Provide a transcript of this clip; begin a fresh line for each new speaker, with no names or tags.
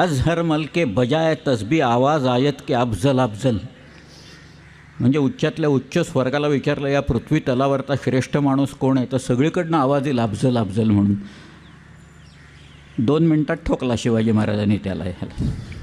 अज हर मलके बजाय तसबी आवाज आयत के अफजल अफजल म्हणजे उच्चातल्या उच्च स्वर्गाला विचारलं या पृथ्वी तलावरचा श्रेष्ठ माणूस कोण आहे तर सगळीकडनं आवाज येईल अफजल अफजल म्हणून दोन मिनटात ठोकला शिवाजी महाराजांनी त्याला ह्याला